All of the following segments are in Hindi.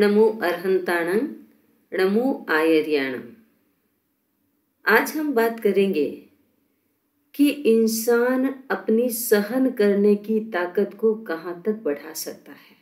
णमु अरहंताणं णमु आयर्याणम आज हम बात करेंगे कि इंसान अपनी सहन करने की ताकत को कहाँ तक बढ़ा सकता है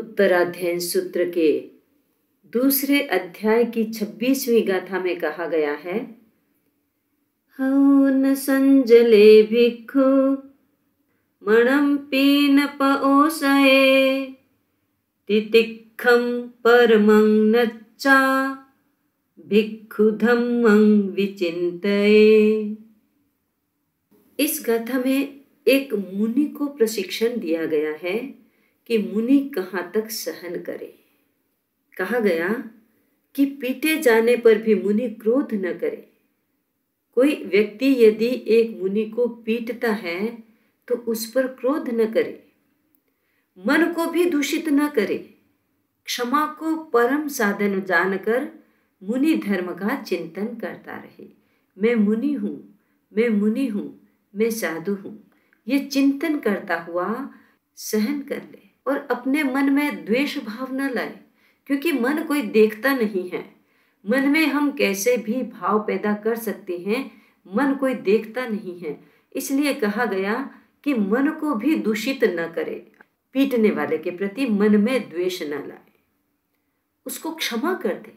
उत्तराध्ययन सूत्र के दूसरे अध्याय की छब्बीसवीं गाथा में कहा गया है न संजले भिक्षु मणम पीन पोसए तितिखं परमं नच्चा भिक्षुधम्मं विचिन्तये इस कथा में एक मुनि को प्रशिक्षण दिया गया है कि मुनि कहाँ तक सहन करे कहा गया कि पीटे जाने पर भी मुनि क्रोध न करे कोई व्यक्ति यदि एक मुनि को पीटता है तो उस पर क्रोध न करे मन को भी दूषित न करे क्षमा को परम साधन जानकर मुनि धर्म का चिंतन करता रहे मैं मुनि हूँ मैं मुनि हूँ मैं साधु हूँ ये चिंतन करता हुआ सहन कर ले और अपने मन में द्वेष भाव न लाए क्योंकि मन कोई देखता नहीं है मन में हम कैसे भी भाव पैदा कर सकते हैं मन कोई देखता नहीं है इसलिए कहा गया कि मन को भी दूषित न करे पीटने वाले के प्रति मन में द्वेष न लाए उसको क्षमा कर दे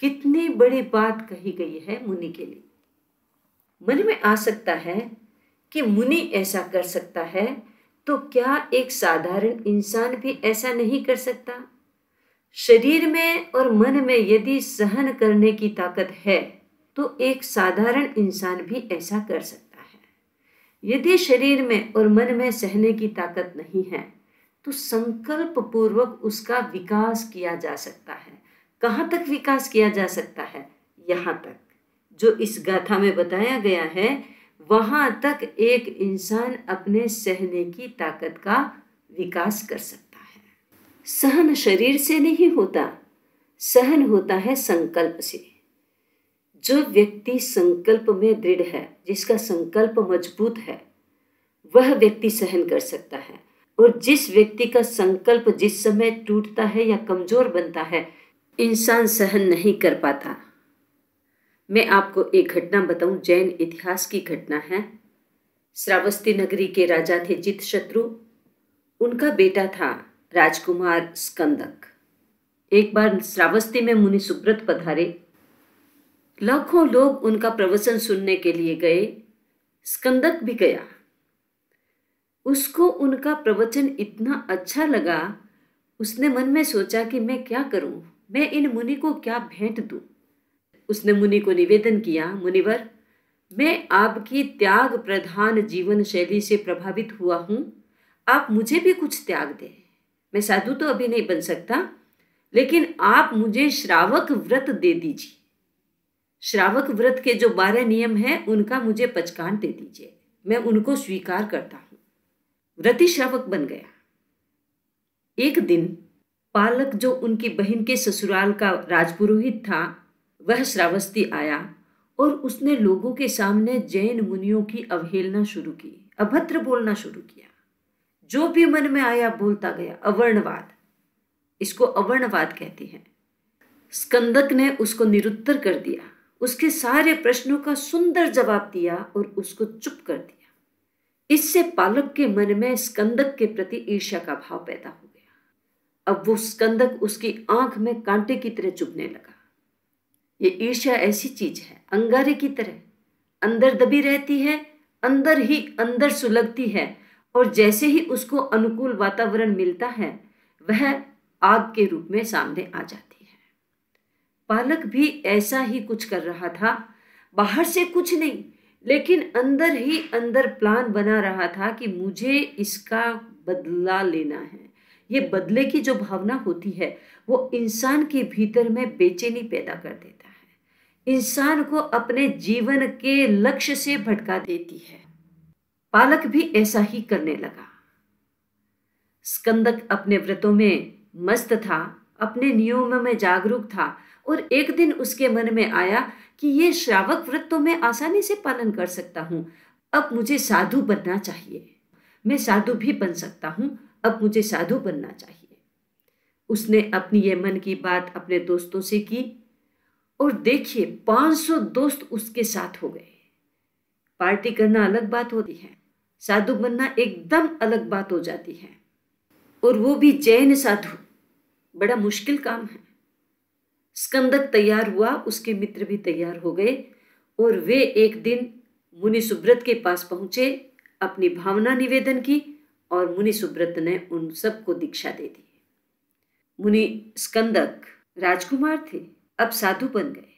कितनी बड़ी बात कही गई है मुनि के लिए मन में आ सकता है कि मुनि ऐसा कर सकता है तो क्या एक साधारण इंसान भी ऐसा नहीं कर सकता शरीर में और मन में यदि सहन करने की ताकत है तो एक साधारण इंसान भी ऐसा कर सकता यदि शरीर में और मन में सहने की ताकत नहीं है तो संकल्प पूर्वक उसका विकास किया जा सकता है कहाँ तक विकास किया जा सकता है यहाँ तक जो इस गाथा में बताया गया है वहाँ तक एक इंसान अपने सहने की ताकत का विकास कर सकता है सहन शरीर से नहीं होता सहन होता है संकल्प से जो व्यक्ति संकल्प में दृढ़ है जिसका संकल्प मजबूत है वह व्यक्ति सहन कर सकता है और जिस व्यक्ति का संकल्प जिस समय टूटता है या कमजोर बनता है इंसान सहन नहीं कर पाता मैं आपको एक घटना बताऊं जैन इतिहास की घटना है श्रावस्ती नगरी के राजा थे जित शत्रु उनका बेटा था राजकुमार स्कंदक एक बार श्रावस्ती में मुनि सुब्रत पधारे लाखों लोग उनका प्रवचन सुनने के लिए गए स्कंदक भी गया उसको उनका प्रवचन इतना अच्छा लगा उसने मन में सोचा कि मैं क्या करूं मैं इन मुनि को क्या भेंट दूं उसने मुनि को निवेदन किया मुनिवर मैं आपकी त्याग प्रधान जीवन शैली से प्रभावित हुआ हूँ आप मुझे भी कुछ त्याग दें मैं साधु तो अभी नहीं बन सकता लेकिन आप मुझे श्रावक व्रत दे दीजिए श्रावक व्रत के जो बारह नियम हैं उनका मुझे पचकान दे दीजिए मैं उनको स्वीकार करता हूं व्रति श्रावक बन गया एक दिन पालक जो उनकी बहन के ससुराल का राजपुरोहित था वह श्रावस्ती आया और उसने लोगों के सामने जैन मुनियों की अवहेलना शुरू की अभद्र बोलना शुरू किया जो भी मन में आया बोलता गया अवर्णवाद इसको अवर्णवाद कहते हैं स्कंदक ने उसको निरुत्तर कर दिया उसके सारे प्रश्नों का सुंदर जवाब दिया और उसको चुप कर दिया इससे पालक के मन में स्कंदक के प्रति ईर्ष्या का भाव पैदा हो गया अब वो स्कंदक उसकी आंख में कांटे की तरह चुभने लगा ये ईर्ष्या ऐसी चीज है अंगारे की तरह अंदर दबी रहती है अंदर ही अंदर सुलगती है और जैसे ही उसको अनुकूल वातावरण मिलता है वह आग के रूप में सामने आ जाती पालक भी ऐसा ही कुछ कर रहा था बाहर से कुछ नहीं लेकिन अंदर ही अंदर प्लान बना रहा था कि मुझे इसका बदला लेना है ये बदले की जो भावना होती है वो इंसान के भीतर में बेचैनी पैदा कर देता है इंसान को अपने जीवन के लक्ष्य से भटका देती है पालक भी ऐसा ही करने लगा स्कंदक अपने व्रतों में मस्त था अपने नियमों में जागरूक था और एक दिन उसके मन में आया कि ये श्रावक व्रत तो मैं आसानी से पालन कर सकता हूँ अब मुझे साधु बनना चाहिए मैं साधु भी बन सकता हूँ अब मुझे साधु बनना चाहिए उसने अपनी ये मन की बात अपने दोस्तों से की और देखिए 500 दोस्त उसके साथ हो गए पार्टी करना अलग बात होती है साधु बनना एकदम अलग बात हो जाती है और वो भी जैन साधु बड़ा मुश्किल काम है स्कंदक तैयार हुआ उसके मित्र भी तैयार हो गए और वे एक दिन मुनि सुब्रत के पास पहुंचे अपनी भावना निवेदन की और मुनि सुब्रत ने उन सबको दीक्षा दे दी मुनि स्कंदक राजकुमार थे अब साधु बन गए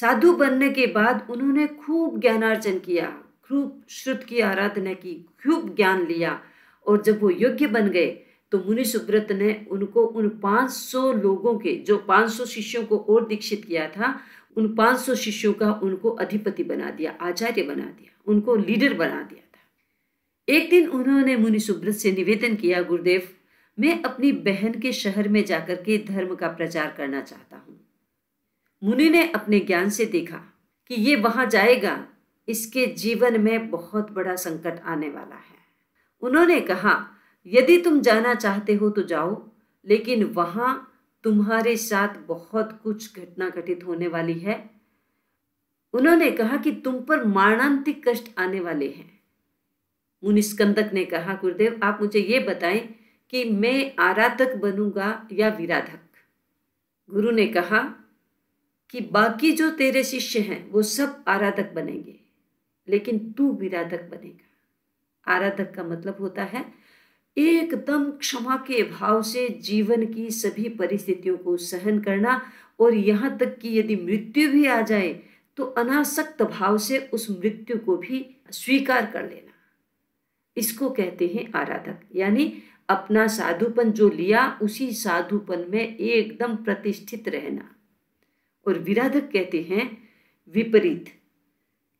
साधु बनने के बाद उन्होंने खूब ज्ञानार्जन किया खूब श्रुत की आराधना की खूब ज्ञान लिया और जब वो योग्य बन गए तो मुनि सुब्रत ने उनको उन 500 लोगों के जो 500 शिष्यों को और दीक्षित किया था उन 500 शिष्यों का उनको अधिपति बना दिया आचार्य बना दिया उनको लीडर बना दिया था एक दिन उन्होंने मुनि सुब्रत से निवेदन किया गुरुदेव मैं अपनी बहन के शहर में जाकर के धर्म का प्रचार करना चाहता हूँ मुनि ने अपने ज्ञान से देखा कि ये वहाँ जाएगा इसके जीवन में बहुत बड़ा संकट आने वाला है उन्होंने कहा यदि तुम जाना चाहते हो तो जाओ लेकिन वहां तुम्हारे साथ बहुत कुछ घटना घटित होने वाली है उन्होंने कहा कि तुम पर मारणांतिक कष्ट आने वाले हैं मुनिस्कंदक ने कहा गुरुदेव आप मुझे ये बताएं कि मैं आराधक बनूंगा या विराधक गुरु ने कहा कि बाकी जो तेरे शिष्य हैं वो सब आराधक बनेंगे लेकिन तू विराधक बनेगा आराधक का मतलब होता है एकदम क्षमा के भाव से जीवन की सभी परिस्थितियों को सहन करना और यहाँ तक कि यदि मृत्यु भी आ जाए तो अनासक्त भाव से उस मृत्यु को भी स्वीकार कर लेना इसको कहते हैं आराधक यानी अपना साधुपन जो लिया उसी साधुपन में एकदम प्रतिष्ठित रहना और विराधक कहते हैं विपरीत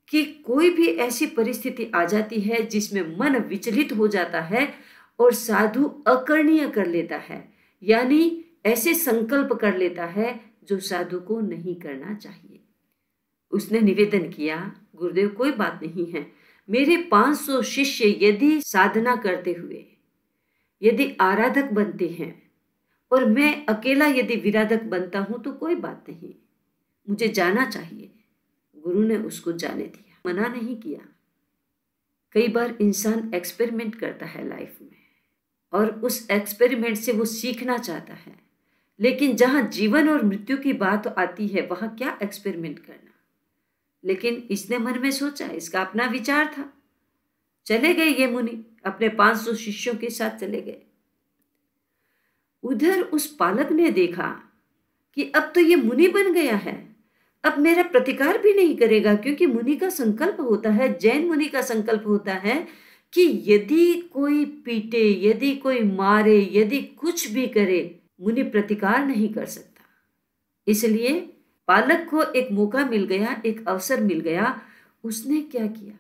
कि कोई भी ऐसी परिस्थिति आ जाती है जिसमें मन विचलित हो जाता है और साधु अकरणीय कर लेता है यानी ऐसे संकल्प कर लेता है जो साधु को नहीं करना चाहिए उसने निवेदन किया गुरुदेव कोई बात नहीं है मेरे 500 शिष्य यदि साधना करते हुए यदि आराधक बनते हैं और मैं अकेला यदि विराधक बनता हूँ तो कोई बात नहीं मुझे जाना चाहिए गुरु ने उसको जाने दिया मना नहीं किया कई बार इंसान एक्सपेरिमेंट करता है लाइफ में और उस एक्सपेरिमेंट से वो सीखना चाहता है लेकिन जहाँ जीवन और मृत्यु की बात आती है वहाँ क्या एक्सपेरिमेंट करना लेकिन इसने मन में सोचा इसका अपना विचार था चले गए ये मुनि अपने 500 शिष्यों के साथ चले गए उधर उस पालक ने देखा कि अब तो ये मुनि बन गया है अब मेरा प्रतिकार भी नहीं करेगा क्योंकि मुनि का संकल्प होता है जैन मुनि का संकल्प होता है कि यदि कोई पीटे यदि कोई मारे यदि कुछ भी करे मुनि प्रतिकार नहीं कर सकता इसलिए बालक को एक मौका मिल गया एक अवसर मिल गया उसने क्या किया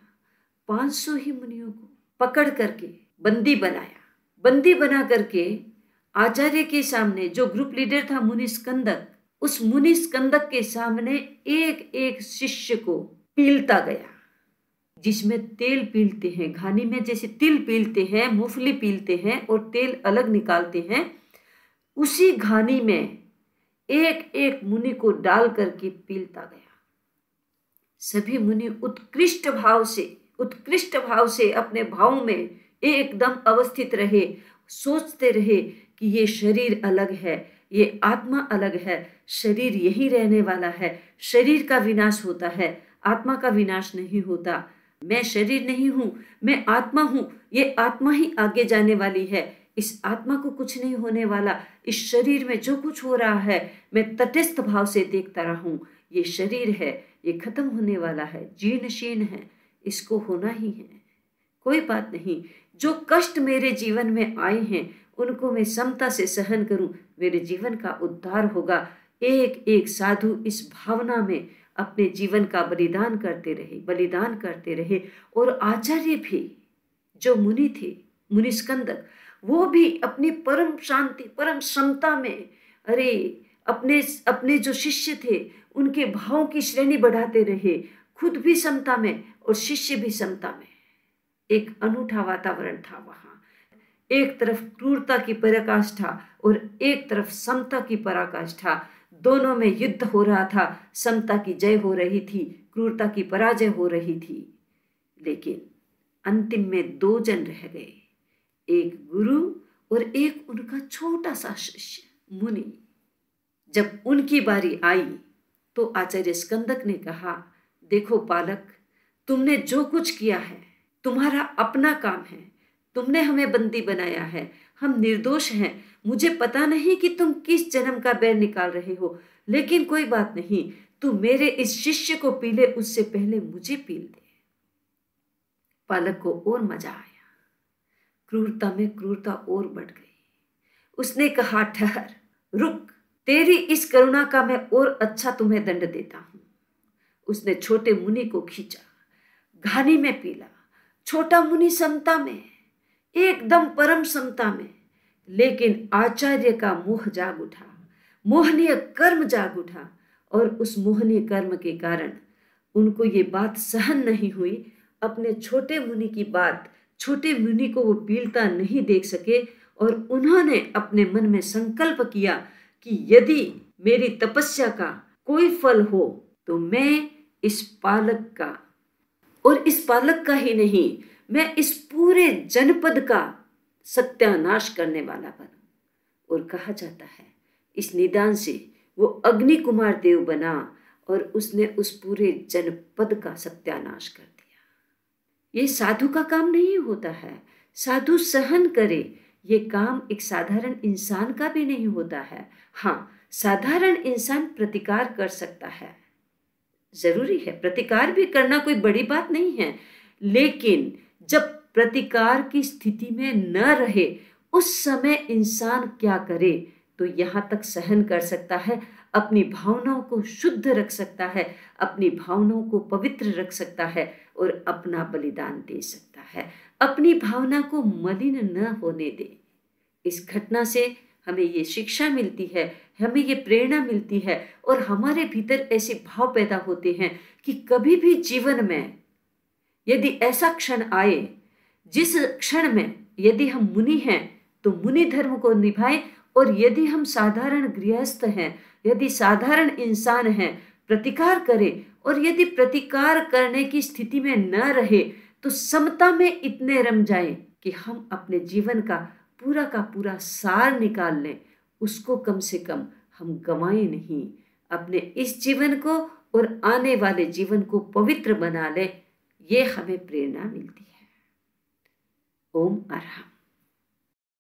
500 ही मुनियों को पकड़ करके बंदी बनाया बंदी बना करके आचार्य के सामने जो ग्रुप लीडर था मुनि स्कंदक उस मुनि स्कंदक के सामने एक एक शिष्य को पीलता गया जिसमें तेल पीलते हैं घानी में जैसे तिल पीलते हैं मूंगफली पीलते हैं और तेल अलग निकालते हैं उसी घानी में एक एक मुनि को डाल करके पीलता गया सभी मुनि उत्कृष्ट भाव से उत्कृष्ट भाव से अपने भाव में एकदम अवस्थित रहे सोचते रहे कि ये शरीर अलग है ये आत्मा अलग है शरीर यही रहने वाला है शरीर का विनाश होता है आत्मा का विनाश नहीं होता मैं शरीर नहीं हूँ मैं आत्मा हूँ ये आत्मा ही आगे जाने वाली है इस आत्मा को कुछ नहीं होने वाला इस शरीर में जो कुछ हो रहा है मैं तटस्थ भाव से देखता रहूं ये शरीर है ये खत्म होने वाला है जीर्णशीर्ण है इसको होना ही है कोई बात नहीं जो कष्ट मेरे जीवन में आए हैं उनको मैं समता से सहन करूं मेरे जीवन का उद्धार होगा एक एक साधु इस भावना में अपने जीवन का बलिदान करते रहे बलिदान करते रहे और आचार्य भी जो मुनि थे मुनि स्कंदक वो भी अपनी परम शांति परम क्षमता में अरे अपने अपने जो शिष्य थे उनके भावों की श्रेणी बढ़ाते रहे खुद भी क्षमता में और शिष्य भी क्षमता में एक अनूठा वातावरण था वहाँ एक तरफ क्रूरता की पराकाष्ठा और एक तरफ समता की पराकाष्ठा दोनों में युद्ध हो रहा था समता की जय हो रही थी क्रूरता की पराजय हो रही थी लेकिन अंतिम में दो जन रह गए एक गुरु और एक उनका छोटा सा शिष्य मुनि जब उनकी बारी आई तो आचार्य स्कंदक ने कहा देखो बालक तुमने जो कुछ किया है तुम्हारा अपना काम है तुमने हमें बंदी बनाया है हम निर्दोष हैं मुझे पता नहीं कि तुम किस जन्म का बैर निकाल रहे हो लेकिन कोई बात नहीं तू मेरे इस शिष्य को पी ले उससे पहले मुझे पी ले पालक को और मजा आया क्रूरता में क्रूरता और बढ़ गई उसने कहा ठहर रुक तेरी इस करुणा का मैं और अच्छा तुम्हें दंड देता हूं उसने छोटे मुनि को खींचा घानी में पीला छोटा मुनि समता में एकदम परम समता में लेकिन आचार्य का मोह जाग उठा मोहनीय कर्म जाग उठा और उस मोहनीय कर्म के कारण उनको ये बात सहन नहीं हुई अपने छोटे मुनि की बात छोटे मुनि को वो पीलता नहीं देख सके और उन्होंने अपने मन में संकल्प किया कि यदि मेरी तपस्या का कोई फल हो तो मैं इस पालक का और इस पालक का ही नहीं मैं इस पूरे जनपद का सत्यानाश करने वाला बना और कहा जाता है इस निदान से वो अग्नि कुमार देव बना और उसने उस पूरे जनपद का सत्यानाश कर दिया ये साधु का काम नहीं होता है साधु सहन करे ये काम एक साधारण इंसान का भी नहीं होता है हाँ साधारण इंसान प्रतिकार कर सकता है ज़रूरी है प्रतिकार भी करना कोई बड़ी बात नहीं है लेकिन जब प्रतिकार की स्थिति में न रहे उस समय इंसान क्या करे तो यहाँ तक सहन कर सकता है अपनी भावनाओं को शुद्ध रख सकता है अपनी भावनाओं को पवित्र रख सकता है और अपना बलिदान दे सकता है अपनी भावना को मलिन न होने दे इस घटना से हमें ये शिक्षा मिलती है हमें ये प्रेरणा मिलती है और हमारे भीतर ऐसे भाव पैदा होते हैं कि कभी भी जीवन में यदि ऐसा क्षण आए जिस क्षण में यदि हम मुनि हैं तो मुनि धर्म को निभाएं और यदि हम साधारण गृहस्थ हैं यदि साधारण इंसान हैं प्रतिकार करें और यदि प्रतिकार करने की स्थिति में न रहे तो समता में इतने रम जाए कि हम अपने जीवन का पूरा का पूरा सार निकाल लें उसको कम से कम हम गंवाएं नहीं अपने इस जीवन को और आने वाले जीवन को पवित्र बना लें ये हमें प्रेरणा मिलती है ओम अरहम